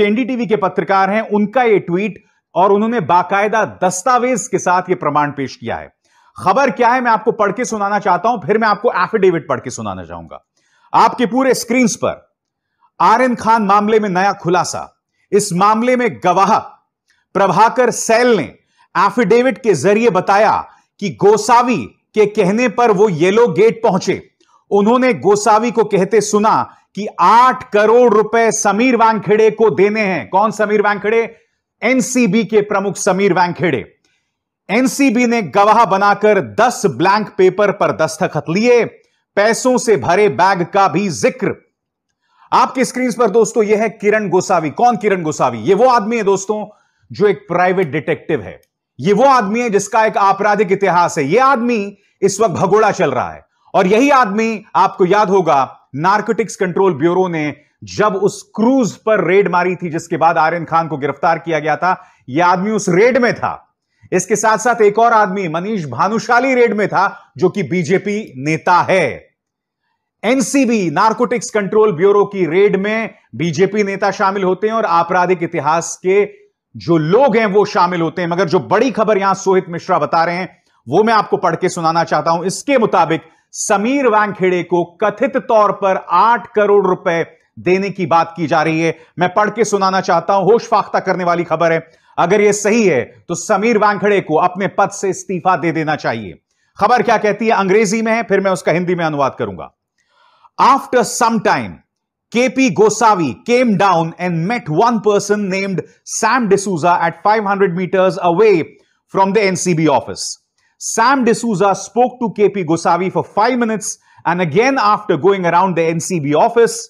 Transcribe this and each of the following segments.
कि एनडीटीवी के पत्रकार हैं उनका यह ट्वीट और उन्होंने बाकायदा दस्तावेज के साथ यह प्रमाण पेश किया है खबर क्या है मैं आपको पढ़ के सुनाना चाहता हूं फिर मैं आपको एफिडेविट पढ़ के सुनाना चाहूंगा आपके पूरे स्क्रीन पर आर एन खान मामले में नया खुलासा इस मामले में गवाह प्रभाकर सैल ने एफिडेविट के जरिए बताया कि गोसावी के कहने पर वो येलो गेट पहुंचे उन्होंने गोसावी को कहते सुना कि आठ करोड़ रुपए समीर वांखेड़े को देने हैं कौन समीर वांखेड़े एनसीबी के प्रमुख समीर वांखेड़े एनसीबी ने गवाह बनाकर दस ब्लैंक पेपर पर दस्तखत लिए पैसों से भरे बैग का भी जिक्र आपके स्क्रीन पर दोस्तों यह है किरण गोसावी कौन किरण गोसावी ये वो आदमी है दोस्तों जो एक प्राइवेट डिटेक्टिव है ये वो आदमी है जिसका एक आपराधिक इतिहास है ये आदमी इस वक्त भगोड़ा चल रहा है और यही आदमी आपको याद होगा नार्कोटिक्स कंट्रोल ब्यूरो ने जब उस क्रूज पर रेड मारी थी जिसके बाद आर्यन खान को गिरफ्तार किया गया था यह आदमी उस रेड में था इसके साथ साथ एक और आदमी मनीष भानुशाली रेड में था जो कि बीजेपी नेता है एनसीबी नार्कोटिक्स कंट्रोल ब्यूरो की रेड में बीजेपी नेता शामिल होते हैं और आपराधिक इतिहास के जो लोग हैं वो शामिल होते हैं मगर जो बड़ी खबर यहां सोहित मिश्रा बता रहे हैं वो मैं आपको पढ़ के सुनाना चाहता हूं इसके मुताबिक समीर वांगखेड़े को कथित तौर पर आठ करोड़ रुपए देने की बात की जा रही है मैं पढ़ के सुनाना चाहता हूं होश फाख्ता करने वाली खबर है अगर यह सही है तो समीर वांगखेड़े को अपने पद से इस्तीफा दे देना चाहिए खबर क्या कहती है अंग्रेजी में है फिर मैं उसका हिंदी में अनुवाद करूंगा after some time KP Gosavi came down and met one person named Sam D'Souza at 500 metres away from the NCB office Sam D'Souza spoke to KP Gosavi for five minutes, and again, after going around the NCB office,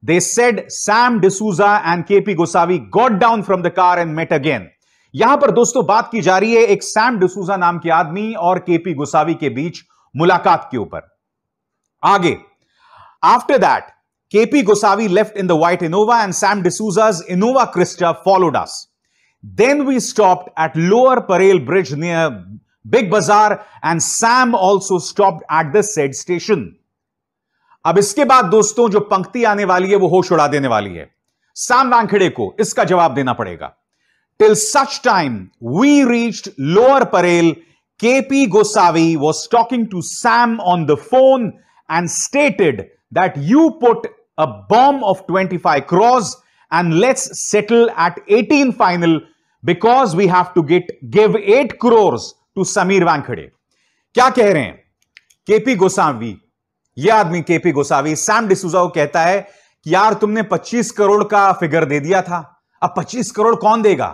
they said Sam D'Souza and KP Gosavi got down from the car and met again. यहां पर दोस्तों बात की जा रही है एक Sam D'Souza नाम के आदमी और केपी गोसावी के बीच मुलाकात के ऊपर आगे after that KP Gosavi left in the white Inova and Sam Desouza's Inova Krista followed us. Then we stopped at Lower Parel Bridge near Big Bazaar and Sam also stopped at the said station. अब इसके बाद दोस्तों जो पंक्ति आने वाली है वो होश उड़ा देने वाली है सैम वैंखड़े को इसका जवाब देना पड़ेगा till such time we reached KP Gosavi was talking to Sam on the phone and stated that you put a bomb of 25 crores and let's settle at 18 final because we have to get give 8 crores to Sameer Wankhede क्या कह रहे हैं KP Gosavi यह आदमी KP Gosavi Sam D'Souza को कहता है कि यार तुमने 25 करोड़ का फिगर दे दिया था अब 25 करोड़ कौन देगा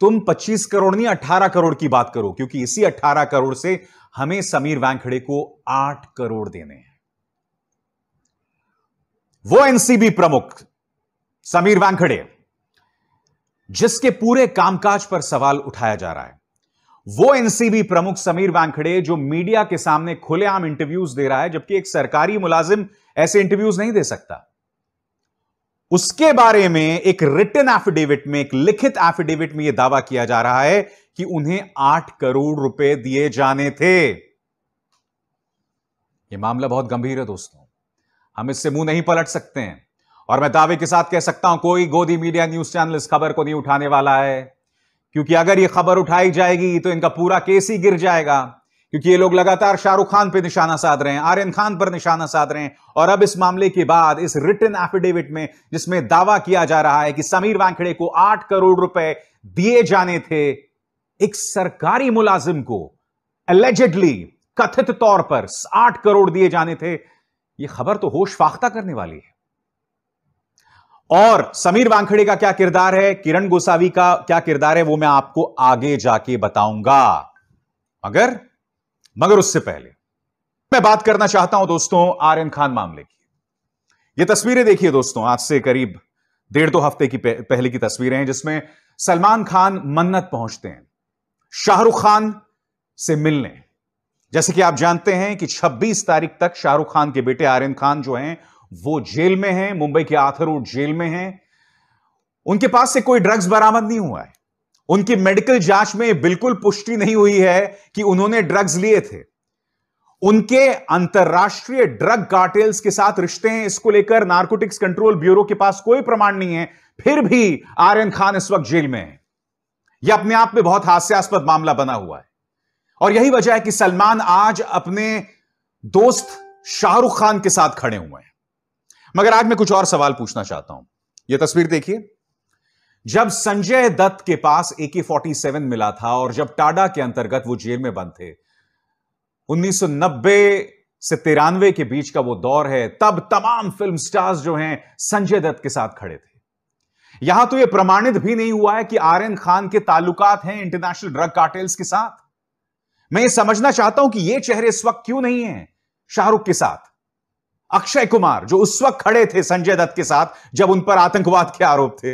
तुम 25 करोड़ नहीं 18 करोड़ की बात करो क्योंकि इसी 18 करोड़ से हमें समीर वैंखड़े को 8 करोड़ देने हैं वो एनसीबी प्रमुख समीर वैंखड़े जिसके पूरे कामकाज पर सवाल उठाया जा रहा है वो एनसीबी प्रमुख समीर वांखड़े जो मीडिया के सामने खुलेआम इंटरव्यूज दे रहा है जबकि एक सरकारी मुलाजिम ऐसे इंटरव्यूज नहीं दे सकता उसके बारे में एक रिटर्न एफिडेविट में एक लिखित एफिडेविट में यह दावा किया जा रहा है कि उन्हें आठ करोड़ रुपए दिए जाने थे यह मामला बहुत गंभीर है दोस्तों हम इससे मुंह नहीं पलट सकते हैं और मैं दावे के साथ कह सकता हूं कोई गोदी मीडिया न्यूज चैनल इस खबर को नहीं उठाने वाला है क्योंकि अगर ये खबर उठाई जाएगी तो इनका पूरा केस ही गिर जाएगा क्योंकि ये लोग लगातार शाहरुख खान पर निशाना साध रहे हैं आर्यन खान पर निशाना साध रहे हैं और अब इस मामले के बाद इस रिटर्न एफिडेविट में जिसमें दावा किया जा रहा है कि समीर वांखड़े को आठ करोड़ रुपए दिए जाने थे एक सरकारी मुलाजिम को एलिजेडली कथित तौर पर आठ करोड़ दिए जाने थे यह खबर तो होश फाख्ता करने वाली है और समीर वांखड़े का क्या किरदार है किरण गोसावी का क्या किरदार है वो मैं आपको आगे जाके बताऊंगा मगर मगर उससे पहले मैं बात करना चाहता हूं दोस्तों आर्यन खान मामले की ये तस्वीरें देखिए दोस्तों आज से करीब डेढ़ दो हफ्ते की पहले की तस्वीरें हैं जिसमें सलमान खान मन्नत पहुंचते हैं शाहरुख खान से मिलने जैसे कि आप जानते हैं कि 26 तारीख तक शाहरुख खान के बेटे आर्यन खान जो हैं वो जेल में हैं मुंबई के आथर रोड जेल में हैं उनके पास से कोई ड्रग्स बरामद नहीं हुआ है उनकी मेडिकल जांच में बिल्कुल पुष्टि नहीं हुई है कि उन्होंने ड्रग्स लिए थे उनके अंतर्राष्ट्रीय ड्रग कार्टेल्स के साथ रिश्ते हैं इसको लेकर नार्कोटिक्स कंट्रोल ब्यूरो के पास कोई प्रमाण नहीं है फिर भी आर्यन खान इस वक्त जेल में है यह अपने आप में बहुत हास्यास्पद मामला बना हुआ है और यही वजह है कि सलमान आज अपने दोस्त शाहरुख खान के साथ खड़े हुए हैं मगर आज मैं कुछ और सवाल पूछना चाहता हूं यह तस्वीर देखिए जब संजय दत्त के पास के फोर्टी सेवन मिला था और जब टाडा के अंतर्गत वो जेल में बंद थे 1990 से तिरानवे के बीच का वो दौर है तब तमाम फिल्म स्टार्स जो हैं संजय दत्त के साथ खड़े थे यहां तो यह प्रमाणित भी नहीं हुआ है कि आर्यन खान के ताल्लुकात हैं इंटरनेशनल ड्रग कार्टेल्स के साथ मैं ये समझना चाहता हूं कि ये चेहरे इस वक्त क्यों नहीं है शाहरुख के साथ अक्षय कुमार जो उस वक्त खड़े थे संजय दत्त के साथ जब उन पर आतंकवाद के आरोप थे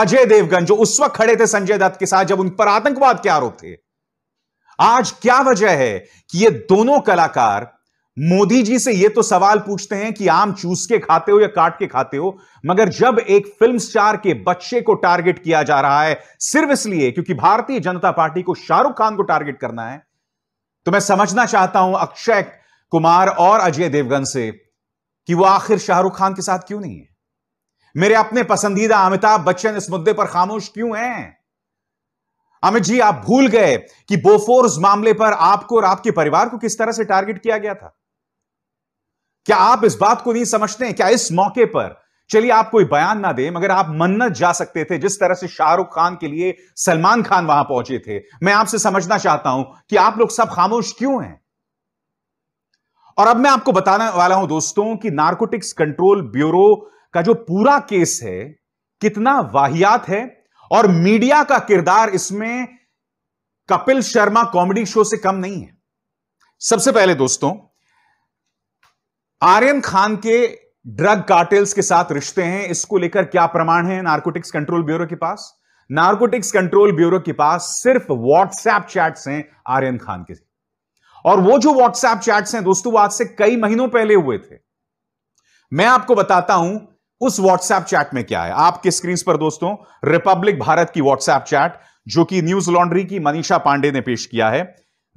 अजय देवगन जो उस वक्त खड़े थे संजय दत्त के साथ जब उन पर आतंकवाद के आरोप थे आज क्या वजह है कि ये दोनों कलाकार मोदी जी से ये तो सवाल पूछते हैं कि आम चूस के खाते हो या काट के खाते हो मगर जब एक फिल्म स्टार के बच्चे को टारगेट किया जा रहा है सिर्फ इसलिए क्योंकि भारतीय जनता पार्टी को शाहरुख खान को टारगेट करना है तो मैं समझना चाहता हूं अक्षय कुमार और अजय देवगन से कि वो आखिर शाहरुख खान के साथ क्यों नहीं है मेरे अपने पसंदीदा अमिताभ बच्चन इस मुद्दे पर खामोश क्यों हैं अमित जी आप भूल गए कि बोफोर्स मामले पर आपको और आपके परिवार को किस तरह से टारगेट किया गया था क्या आप इस बात को नहीं समझते क्या इस मौके पर चलिए आप कोई बयान ना दें मगर आप मन्नत जा सकते थे जिस तरह से शाहरुख खान के लिए सलमान खान वहां पहुंचे थे मैं आपसे समझना चाहता हूं कि आप लोग सब खामोश क्यों हैं और अब मैं आपको बताने वाला हूं दोस्तों कि नार्कोटिक्स कंट्रोल ब्यूरो का जो पूरा केस है कितना वाहियात है और मीडिया का किरदार इसमें कपिल शर्मा कॉमेडी शो से कम नहीं है सबसे पहले दोस्तों आर्यन खान के ड्रग कार्टेल्स के साथ रिश्ते हैं इसको लेकर क्या प्रमाण है नार्कोटिक्स कंट्रोल ब्यूरो के पास नार्कोटिक्स कंट्रोल ब्यूरो के पास सिर्फ व्हाट्सएप चैट्स हैं आर्यन खान के और वो जो व्हाट्सएप चैट्स हैं दोस्तों आज से कई महीनों पहले हुए थे मैं आपको बताता हूं उस व्हाट्सएप चैट में क्या है आपके स्क्रीन पर दोस्तों रिपब्लिक भारत की व्हाट्सएप चैट जो कि न्यूज लॉन्ड्री की मनीषा पांडे ने पेश किया है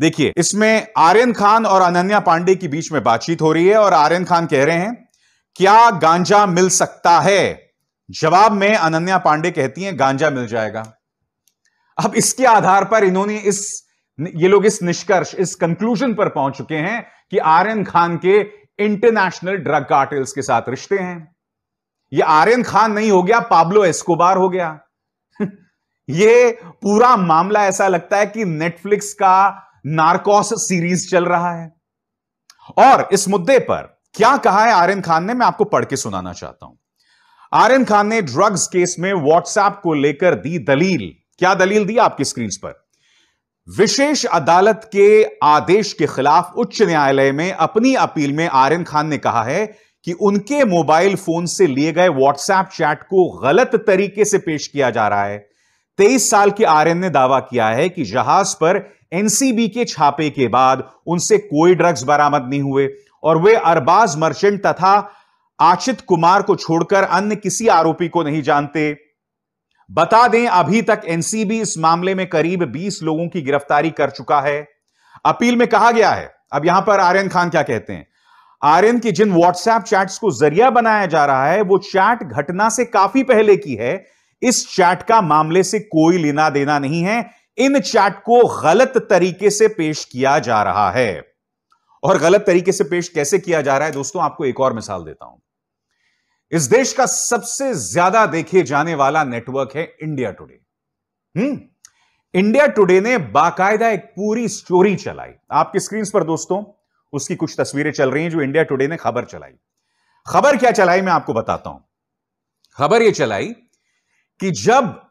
देखिए इसमें आर्यन खान और अनन्या पांडे के बीच में बातचीत हो रही है और आर्यन खान कह रहे हैं क्या गांजा मिल सकता है जवाब में अनन्या पांडे कहती हैं गांजा मिल जाएगा अब इसके आधार पर इन्होंने इस ये लोग इस निष्कर्ष इस कंक्लूजन पर पहुंच चुके हैं कि आर्यन खान के इंटरनेशनल ड्रग कार्टेल्स के साथ रिश्ते हैं ये आर्यन खान नहीं हो गया पाब्लो एस्कोबार हो गया ये पूरा मामला ऐसा लगता है कि नेटफ्लिक्स का नार्कोस सीरीज चल रहा है और इस मुद्दे पर क्या कहा है आर्यन खान ने मैं आपको पढ़ के सुनाना चाहता हूं आर्यन खान ने ड्रग्स केस में व्हाट्सएप को लेकर दी दलील क्या दलील दी आपकी स्क्रीन पर विशेष अदालत के आदेश के खिलाफ उच्च न्यायालय में अपनी अपील में आर्यन खान ने कहा है कि उनके मोबाइल फोन से लिए गए व्हाट्सएप चैट को गलत तरीके से पेश किया जा रहा है तेईस साल के आर्यन ने दावा किया है कि जहाज पर एनसीबी के छापे के बाद उनसे कोई ड्रग्स बरामद नहीं हुए और वे अरबाज मर्चेंट तथा आशित कुमार को छोड़कर अन्य किसी आरोपी को नहीं जानते बता दें अभी तक एनसीबी इस मामले में करीब 20 लोगों की गिरफ्तारी कर चुका है अपील में कहा गया है अब यहां पर आर्यन खान क्या कहते हैं आर्यन की जिन व्हाट्सएप चैट्स को जरिया बनाया जा रहा है वो चैट घटना से काफी पहले की है इस चैट का मामले से कोई लेना देना नहीं है इन चैट को गलत तरीके से पेश किया जा रहा है और गलत तरीके से पेश कैसे किया जा रहा है दोस्तों आपको एक और मिसाल देता हूं इस देश का सबसे ज्यादा देखे जाने वाला नेटवर्क है India Today hmm India Today ने बाकायदा एक पूरी स्टोरी चलाई आपकी स्क्रीन पर दोस्तों उसकी कुछ तस्वीरें चल रही हैं जो इंडिया टुडे ने खबर चलाई खबर क्या चलाई मैं आपको बताता हूं खबर यह चलाई कि जब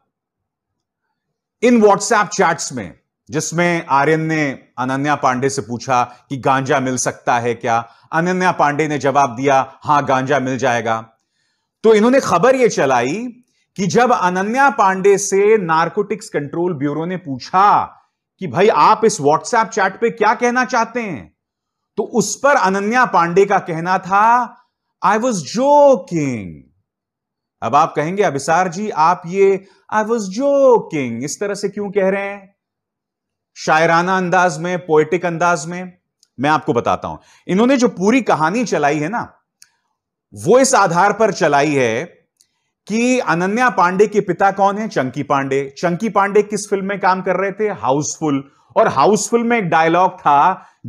इन व्हाट्सएप चैट्स में जिसमें आर्यन ने अनन्या पांडे से पूछा कि गांजा मिल सकता है क्या अनन्या पांडे ने जवाब दिया हां गांजा मिल जाएगा तो इन्होंने खबर यह चलाई कि जब अनन्या पांडे से नार्कोटिक्स कंट्रोल ब्यूरो ने पूछा कि भाई आप इस व्हाट्सएप चैट पे क्या कहना चाहते हैं तो उस पर अनन्या पांडे का कहना था आई वॉज जोकिंग अब आप कहेंगे अभिसार जी आप ये आई वॉज जोकिंग इस तरह से क्यों कह रहे हैं शायराना अंदाज में पोएटिक अंदाज में मैं आपको बताता हूं इन्होंने जो पूरी कहानी चलाई है ना वो इस आधार पर चलाई है कि अनन्या पांडे के पिता कौन है चंकी पांडे चंकी पांडे किस फिल्म में काम कर रहे थे हाउसफुल और हाउसफुल में एक डायलॉग था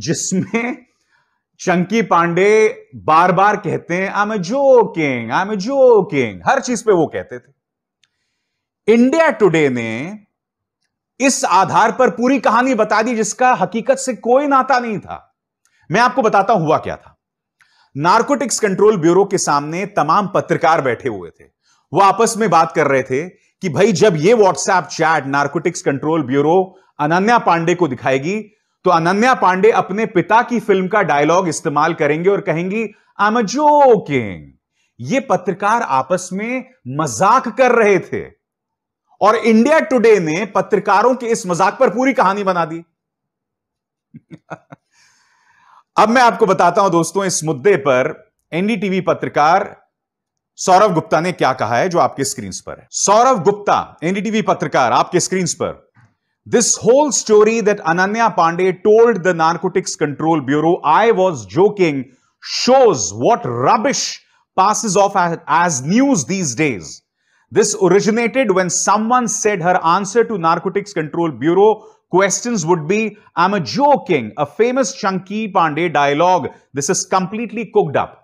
जिसमें चंकी पांडे बार बार कहते हैं I am king I am king हर चीज पे वो कहते थे इंडिया टुडे ने इस आधार पर पूरी कहानी बता दी जिसका हकीकत से कोई नाता नहीं था मैं आपको बताता हूं हुआ क्या था नार्कोटिक्स कंट्रोल ब्यूरो के सामने तमाम पत्रकार बैठे हुए थे वो आपस में बात कर रहे थे कि भाई जब ये WhatsApp chat narcotics control bureau Ananya Panday को दिखाएगी तो अनन्या पांडे अपने पिता की फिल्म का डायलॉग इस्तेमाल करेंगे और कहेंगी आई एम जोकिंग ये पत्रकार आपस में मजाक कर रहे थे और इंडिया टुडे ने पत्रकारों के इस मजाक पर पूरी कहानी बना दी अब मैं आपको बताता हूं दोस्तों इस मुद्दे पर एनडीटीवी पत्रकार सौरभ गुप्ता ने क्या कहा है जो आपके स्क्रीन पर है सौरभ गुप्ता एनडीटीवी पत्रकार आपके स्क्रीन पर this whole story that Ananya Panday told the narcotics control bureau I was joking shows what rubbish passes off as news these days This originated when someone said her answer to Narcotics Control Bureau questions would be, I'm a joking, a famous Chunky Pandey dialogue. This is completely cooked up.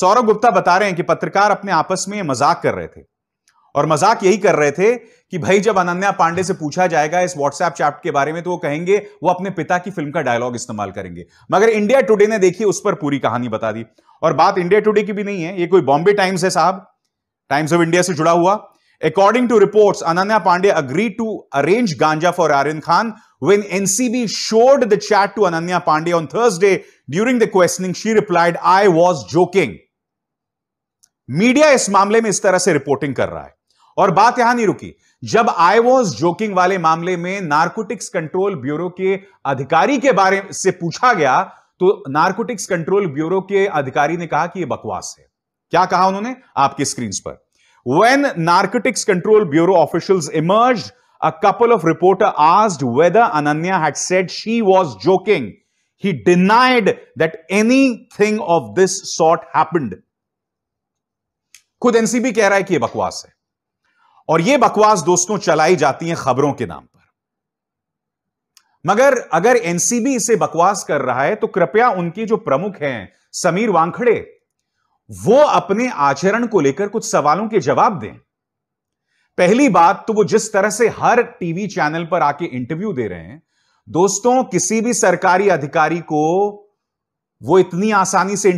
Saurabh Gupta बता रहे हैं कि पत्रकार अपने आपस में मजाक कर रहे थे और मजाक यही कर रहे थे कि भाई जब अनन्या पांडे से पूछा जाएगा इस व्हाट्सएप चैट के बारे में तो वो कहेंगे वो अपने पिता की फिल्म का डायलॉग इस्तेमाल करेंगे मगर इंडिया टुडे ने देखी उस पर पूरी कहानी बता दी और बात इंडिया टुडे की भी नहीं है ये कोई बॉम्बे टाइम्स है साहब टाइम्स ऑफ इंडिया से जुड़ा हुआ according to reports Ananya Panday agree to arrange ganja for Aryan Khan NCB showed the chat to Ananya Panday on Thursday during the questioning she replied I was joking media इस मामले में इस तरह से रिपोर्टिंग कर रहा है और बात यहां नहीं रुकी जब आई वॉज जोकिंग वाले मामले में नार्कोटिक्स कंट्रोल ब्यूरो के अधिकारी के बारे से पूछा गया तो नार्कोटिक्स कंट्रोल ब्यूरो के अधिकारी ने कहा कि यह बकवास है क्या कहा उन्होंने आपकी स्क्रीन पर when narcotics control bureau official emerge a couple of reporter asked whether ananya had said she was joking he denied that anything of this sort happened खुद एनसीबी कह रहा है कि यह बकवास है और यह बकवास दोस्तों चलाई जाती है खबरों के नाम पर मगर अगर एनसीबी इसे बकवास कर रहा है तो कृपया उनके जो प्रमुख हैं समीर वांखड़े वो अपने आचरण को लेकर कुछ सवालों के जवाब दें पहली बात तो वो जिस तरह से हर टीवी चैनल पर आके इंटरव्यू दे रहे हैं दोस्तों किसी भी सरकारी अधिकारी को वो इतनी आसानी से